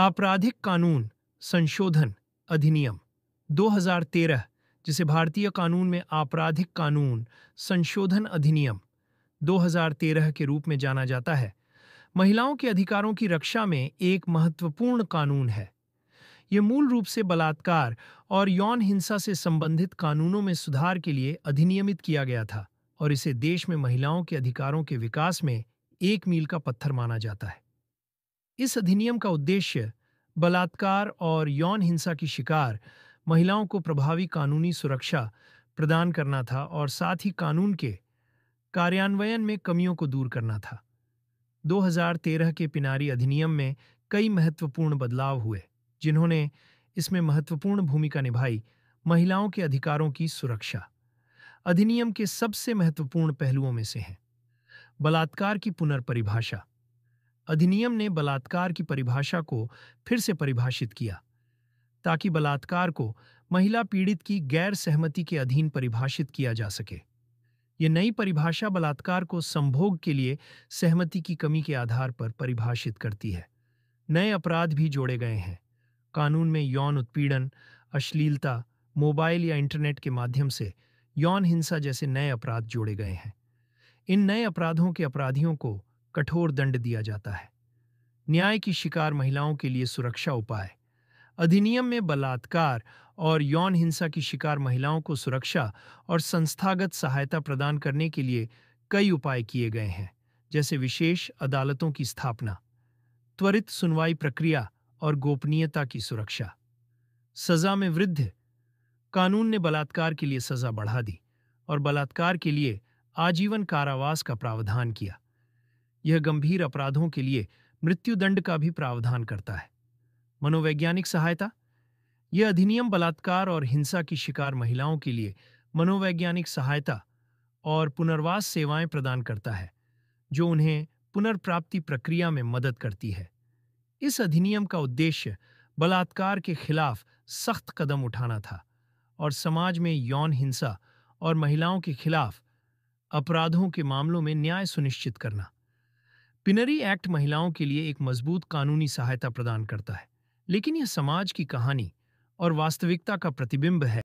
आपराधिक कानून संशोधन अधिनियम 2013 जिसे भारतीय कानून में आपराधिक कानून संशोधन अधिनियम 2013 के रूप में जाना जाता है महिलाओं के अधिकारों की रक्षा में एक महत्वपूर्ण कानून है ये मूल रूप से बलात्कार और यौन हिंसा से संबंधित कानूनों में सुधार के लिए अधिनियमित किया गया था और इसे देश में महिलाओं के अधिकारों के विकास में एक मील का पत्थर माना जाता है इस अधिनियम का उद्देश्य बलात्कार और यौन हिंसा की शिकार महिलाओं को प्रभावी कानूनी सुरक्षा प्रदान करना था और साथ ही कानून के कार्यान्वयन में कमियों को दूर करना था 2013 के पिनारी अधिनियम में कई महत्वपूर्ण बदलाव हुए जिन्होंने इसमें महत्वपूर्ण भूमिका निभाई महिलाओं के अधिकारों की सुरक्षा अधिनियम के सबसे महत्वपूर्ण पहलुओं में से हैं बलात्कार की पुनर्परिभाषा अधिनियम ने बलात्कार की परिभाषा को फिर से परिभाषित किया ताकि बलात्कार को महिला पीड़ित की गैर सहमति के अधीन परिभाषित किया जा सके ये नई परिभाषा बलात्कार को संभोग के लिए सहमति की कमी के आधार पर परिभाषित करती है नए अपराध भी जोड़े गए हैं कानून में यौन उत्पीड़न अश्लीलता मोबाइल या इंटरनेट के माध्यम से यौन हिंसा जैसे नए अपराध जोड़े गए हैं इन नए अपराधों के अपराधियों को कठोर दंड दिया जाता है न्याय की शिकार महिलाओं के लिए सुरक्षा उपाय अधिनियम में बलात्कार और यौन हिंसा की शिकार महिलाओं को सुरक्षा और संस्थागत सहायता प्रदान करने के लिए कई उपाय किए गए हैं जैसे विशेष अदालतों की स्थापना त्वरित सुनवाई प्रक्रिया और गोपनीयता की सुरक्षा सजा में वृद्धि कानून ने बलात्कार के लिए सजा बढ़ा दी और बलात्कार के लिए आजीवन कारावास का प्रावधान किया यह गंभीर अपराधों के लिए मृत्युदंड का भी प्रावधान करता है मनोवैज्ञानिक सहायता यह अधिनियम बलात्कार और हिंसा की शिकार महिलाओं के लिए मनोवैज्ञानिक सहायता और पुनर्वास सेवाएं प्रदान करता है जो उन्हें पुनर्प्राप्ति प्रक्रिया में मदद करती है इस अधिनियम का उद्देश्य बलात्कार के खिलाफ सख्त कदम उठाना था और समाज में यौन हिंसा और महिलाओं के खिलाफ अपराधों के मामलों में न्याय सुनिश्चित करना पिनरी एक्ट महिलाओं के लिए एक मजबूत कानूनी सहायता प्रदान करता है लेकिन यह समाज की कहानी और वास्तविकता का प्रतिबिंब है